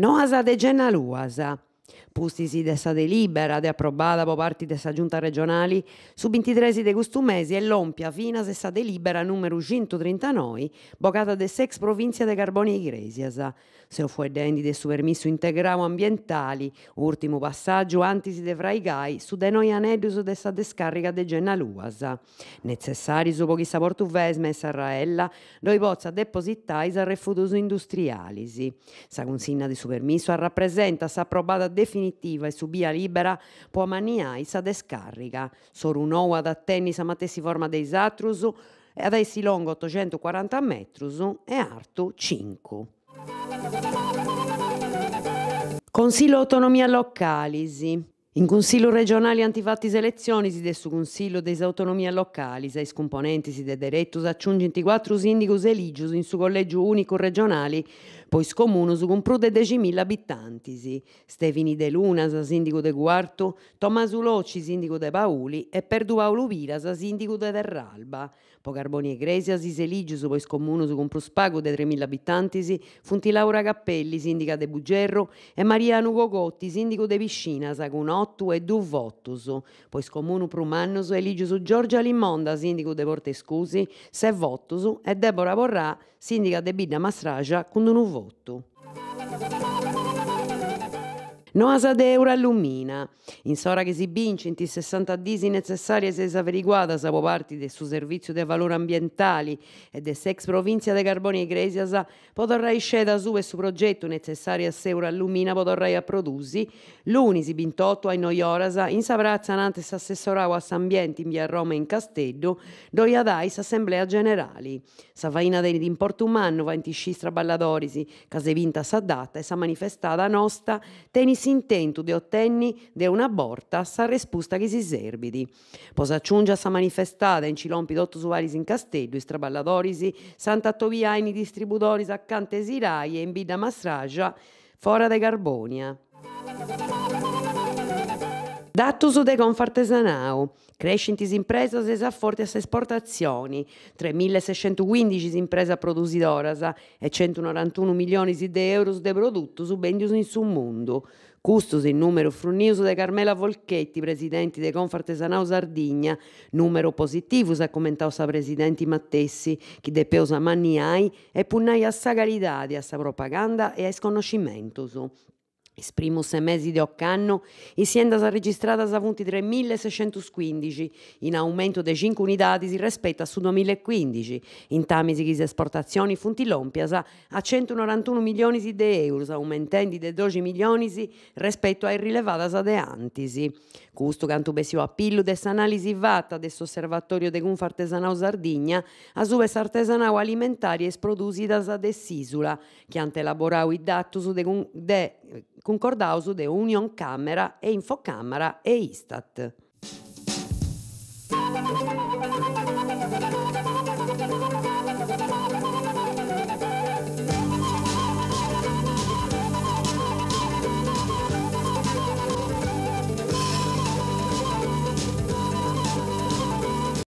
Noasa de Genaluasa spustisi dessa delibera de aprobada po parte dessa giunta regionali su 23 de questo mese e l'ompia fino a dessa delibera numero 139 bocata de sex provincia de Carboni e Igresias. Se fu dendi de su permesso integrale ambientali, ultimo passaggio antisi de fraigai su de noi aneddus anedus dessa descarica de Gennaluas. Necessari su pochi saportu vesme e sarraella, noi pozza depositais a refutus industrialisi. Sa consigna de su permesso rappresenta sa approbata definitiva definitiva e su via libera può maniai sa descarriga. Solo un'oa da tennis a matessi forma dei satrusu e ad essi lungo 840 metrusu e arto 5. Consiglio Autonomia Localisi. In Consiglio regionale antifatti selezioni si del Consiglio des Autonomia Locali, sei componenti si de direttus acciungi quattro sindicus eligius in su collegio unico regionale poi comunos su più di 10.000 abitanti. Stefini De Lunas, sindico de Quarto, Tommaso Locci, sindico de Pauli e Perdu Paolo Piras, sindico de Terralba. Po Carboni Egresias, Iseligius, pois comunos con più spago di 3.000 abitanti, funti Laura Cappelli, sindica de Bugerro e Mariano Cocotti, sindico de Piscina, sa con 8 e 2 votus, pois comunu su eligio su Giorgia Limonda, sindico de Portescusi, 6 votus e Deborah Borrà, sindica de Bidda Mastragia, con 1 voto voto Noasa de allumina. In sora che si vincenti 60 disi necessarie se averiguata sa po parti del suo servizio de valori ambientali e de ex provincia de Carboni e Iglesias potrà sceda su e su progetto necessario a se allumina potrà a produsi l'uni si bintotto a noiorasa in sabrazza nantes assessorau a s'ambienti in via Roma e in Castello doia dais assemblea generali. Sa faina de importumanno tiscistra balladorisi, case vinta sa data e sa manifestata nostra tenis nel intento di ottenere de una borta sa risposta che si servidi. Posa aggiunge a sa manifestata in Cilompi d'Otto Suaris in Castello, i straballadorisi, Sant'Attoviani distributoris accanto ai Sirai e in Bida Masragia, fora de Carbonia. Datus de Confartesanao, crescenti impresas e s'afforti a se esportazioni, 3.615 impresa d'orasa e 191 milioni di euro de prodotto su vendius in su mondo. Custos in numero frunnius de Carmela Volchetti, presidente de Sanao Sardigna, numero positivo ha commentato sa presidente Mattessi, che de peusa manni hai e punnai a sa calidade, a sa propaganda e a sconoscimentos. Is primus mesi di occ'anno i siendas registradas a 23.615, in aumento de 5 unidades rispetto a su 2015. In tamisi di esportazioni funti l'ompiasa a 191 milioni di euro, aumentando de 12 milioni rispetto ai rilevati de antisi. Custo cantu besio appillo des analisi fatta dell'osservatorio de Gunfa Artesanau Sardigna a subes artesanao alimentari e produsidas de Sisula, che ante elaborau i datus de, de eh, concordaus de Union Camera e Infocamera e Istat.